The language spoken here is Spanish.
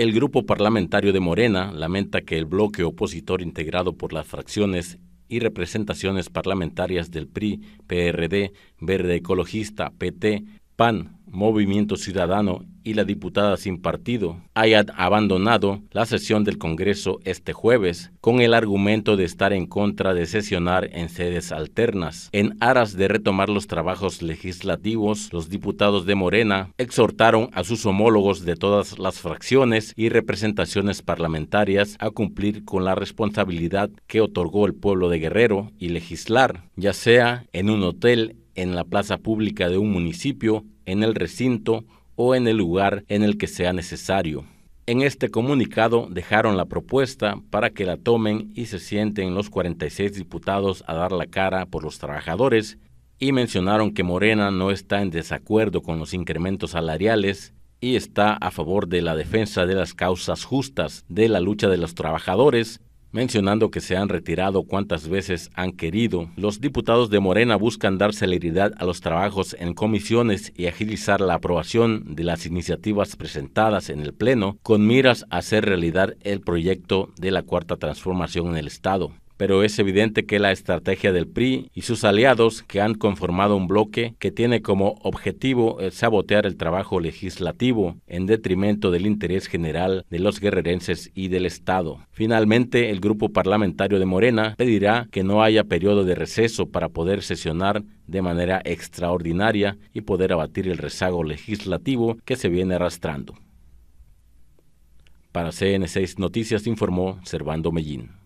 El grupo parlamentario de Morena lamenta que el bloque opositor integrado por las fracciones y representaciones parlamentarias del PRI, PRD, Verde Ecologista, PT, PAN, Movimiento Ciudadano y la diputada sin partido hayan abandonado la sesión del Congreso este jueves con el argumento de estar en contra de sesionar en sedes alternas. En aras de retomar los trabajos legislativos, los diputados de Morena exhortaron a sus homólogos de todas las fracciones y representaciones parlamentarias a cumplir con la responsabilidad que otorgó el pueblo de Guerrero y legislar, ya sea en un hotel, en la plaza pública de un municipio, en el recinto o en el lugar en el que sea necesario. En este comunicado dejaron la propuesta para que la tomen y se sienten los 46 diputados a dar la cara por los trabajadores y mencionaron que Morena no está en desacuerdo con los incrementos salariales y está a favor de la defensa de las causas justas de la lucha de los trabajadores Mencionando que se han retirado cuantas veces han querido, los diputados de Morena buscan dar celeridad a los trabajos en comisiones y agilizar la aprobación de las iniciativas presentadas en el Pleno con miras a hacer realidad el proyecto de la Cuarta Transformación en el Estado pero es evidente que la estrategia del PRI y sus aliados que han conformado un bloque que tiene como objetivo eh, sabotear el trabajo legislativo en detrimento del interés general de los guerrerenses y del Estado. Finalmente, el grupo parlamentario de Morena pedirá que no haya periodo de receso para poder sesionar de manera extraordinaria y poder abatir el rezago legislativo que se viene arrastrando. Para CN6 Noticias informó Servando Mellín.